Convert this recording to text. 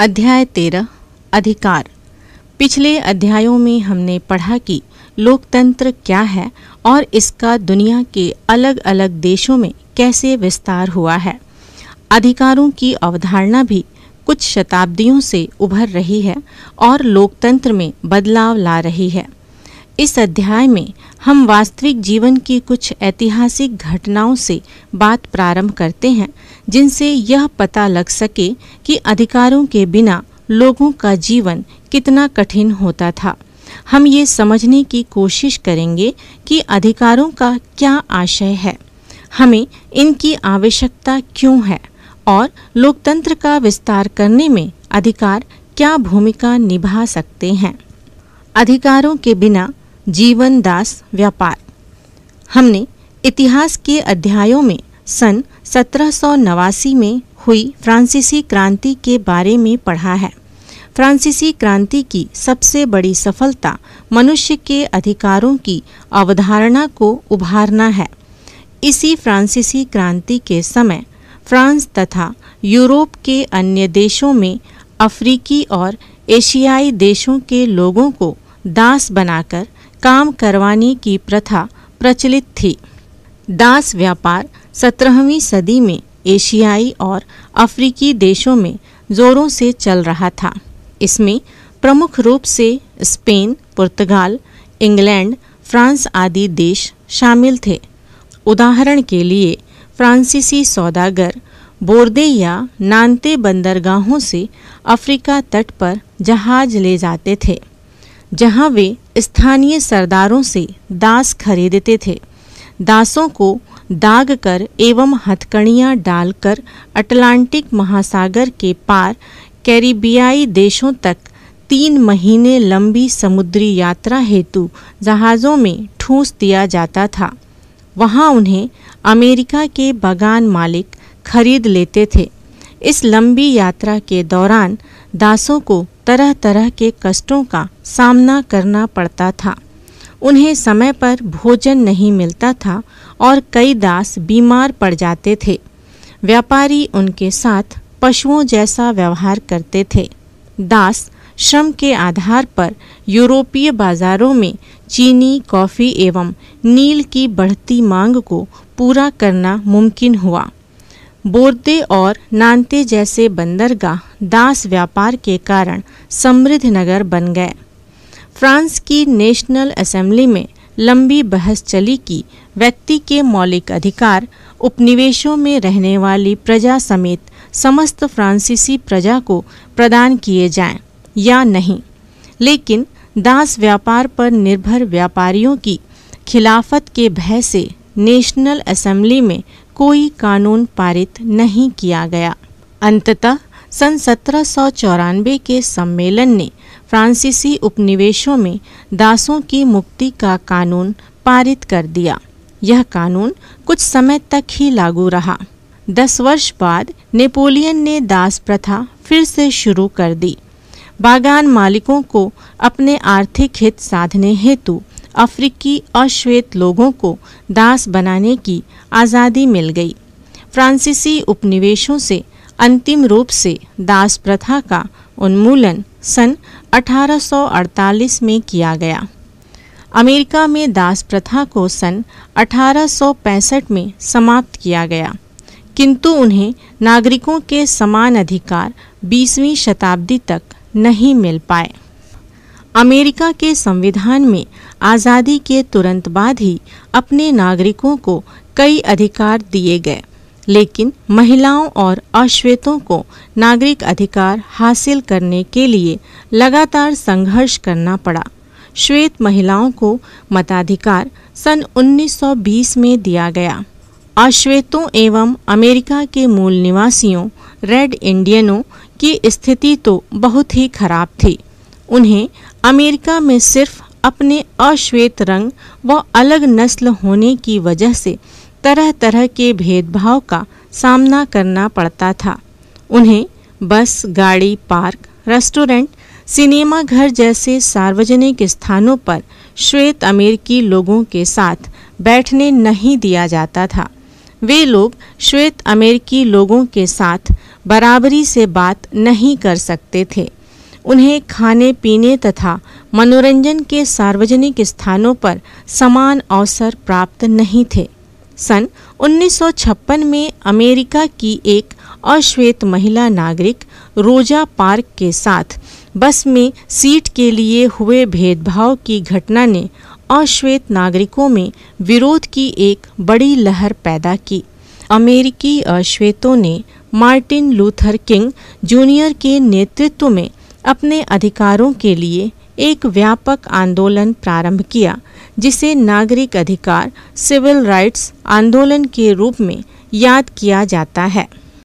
अध्याय तेरह अधिकार पिछले अध्यायों में हमने पढ़ा कि लोकतंत्र क्या है और इसका दुनिया के अलग अलग देशों में कैसे विस्तार हुआ है अधिकारों की अवधारणा भी कुछ शताब्दियों से उभर रही है और लोकतंत्र में बदलाव ला रही है इस अध्याय में हम वास्तविक जीवन की कुछ ऐतिहासिक घटनाओं से बात प्रारंभ करते हैं जिनसे यह पता लग सके कि अधिकारों के बिना लोगों का जीवन कितना कठिन होता था हम ये समझने की कोशिश करेंगे कि अधिकारों का क्या आशय है हमें इनकी आवश्यकता क्यों है और लोकतंत्र का विस्तार करने में अधिकार क्या भूमिका निभा सकते हैं अधिकारों के बिना जीवन दास व्यापार हमने इतिहास के अध्यायों में सन सत्रह में हुई फ्रांसीसी क्रांति के बारे में पढ़ा है फ्रांसीसी क्रांति की सबसे बड़ी सफलता मनुष्य के अधिकारों की अवधारणा को उभारना है इसी फ्रांसीसी क्रांति के समय फ्रांस तथा यूरोप के अन्य देशों में अफ्रीकी और एशियाई देशों के लोगों को दास बनाकर काम करवाने की प्रथा प्रचलित थी दास व्यापार सत्रहवीं सदी में एशियाई और अफ्रीकी देशों में ज़ोरों से चल रहा था इसमें प्रमुख रूप से स्पेन पुर्तगाल इंग्लैंड फ्रांस आदि देश शामिल थे उदाहरण के लिए फ्रांसीसी सौदागर बोर्दे या नानते बंदरगाहों से अफ्रीका तट पर जहाज ले जाते थे जहां वे स्थानीय सरदारों से दास खरीदते थे दासों को दाग कर एवं हथकड़ियाँ डालकर अटलांटिक महासागर के पार कैरिबियाई देशों तक तीन महीने लंबी समुद्री यात्रा हेतु जहाज़ों में ठूंस दिया जाता था वहाँ उन्हें अमेरिका के बगान मालिक खरीद लेते थे इस लंबी यात्रा के दौरान दासों को तरह तरह के कष्टों का सामना करना पड़ता था उन्हें समय पर भोजन नहीं मिलता था और कई दास बीमार पड़ जाते थे व्यापारी उनके साथ पशुओं जैसा व्यवहार करते थे दास श्रम के आधार पर यूरोपीय बाजारों में चीनी कॉफ़ी एवं नील की बढ़ती मांग को पूरा करना मुमकिन हुआ बोर्दे और नानते जैसे बंदरगाह दास व्यापार के कारण समृद्ध नगर बन गए फ्रांस की नेशनल असेंबली में लंबी बहस चली कि व्यक्ति के मौलिक अधिकार उपनिवेशों में रहने वाली प्रजा समेत समस्त फ्रांसीसी प्रजा को प्रदान किए जाएं या नहीं लेकिन दास व्यापार पर निर्भर व्यापारियों की खिलाफत के भय से नेशनल असेंबली में कोई कानून पारित नहीं किया गया अंततः सन सत्रह के सम्मेलन ने फ्रांसीसी उपनिवेशों में दासों की मुक्ति का कानून पारित कर दिया यह कानून कुछ समय तक ही लागू रहा दस वर्ष बाद नेपोलियन ने दास प्रथा फिर से शुरू कर दी बागान मालिकों को अपने आर्थिक हित साधने हेतु अफ्रीकी अश्वेत लोगों को दास बनाने की आज़ादी मिल गई फ्रांसीसी उपनिवेशों से अंतिम रूप से दास प्रथा का उन्मूलन सन 1848 में किया गया अमेरिका में दास प्रथा को सन 1865 में समाप्त किया गया किंतु उन्हें नागरिकों के समान अधिकार 20वीं शताब्दी तक नहीं मिल पाए अमेरिका के संविधान में आज़ादी के तुरंत बाद ही अपने नागरिकों को कई अधिकार दिए गए लेकिन महिलाओं और अश्वेतों को नागरिक अधिकार हासिल करने के लिए लगातार संघर्ष करना पड़ा श्वेत महिलाओं को मताधिकार सन 1920 में दिया गया अश्वेतों एवं अमेरिका के मूल निवासियों रेड इंडियनों की स्थिति तो बहुत ही खराब थी उन्हें अमेरिका में सिर्फ अपने अश्वेत रंग व अलग नस्ल होने की वजह से तरह तरह के भेदभाव का सामना करना पड़ता था उन्हें बस गाड़ी पार्क रेस्टोरेंट सिनेमा घर जैसे सार्वजनिक स्थानों पर श्वेत अमेरिकी लोगों के साथ बैठने नहीं दिया जाता था वे लोग श्वेत अमेरिकी लोगों के साथ बराबरी से बात नहीं कर सकते थे उन्हें खाने पीने तथा मनोरंजन के सार्वजनिक स्थानों पर समान अवसर प्राप्त नहीं थे सन 1956 में अमेरिका की एक अश्वेत महिला नागरिक रोजा पार्क के साथ बस में सीट के लिए हुए भेदभाव की घटना ने अश्वेत नागरिकों में विरोध की एक बड़ी लहर पैदा की अमेरिकी अश्वेतों ने मार्टिन लूथर किंग जूनियर के नेतृत्व में अपने अधिकारों के लिए एक व्यापक आंदोलन प्रारंभ किया जिसे नागरिक अधिकार सिविल राइट्स आंदोलन के रूप में याद किया जाता है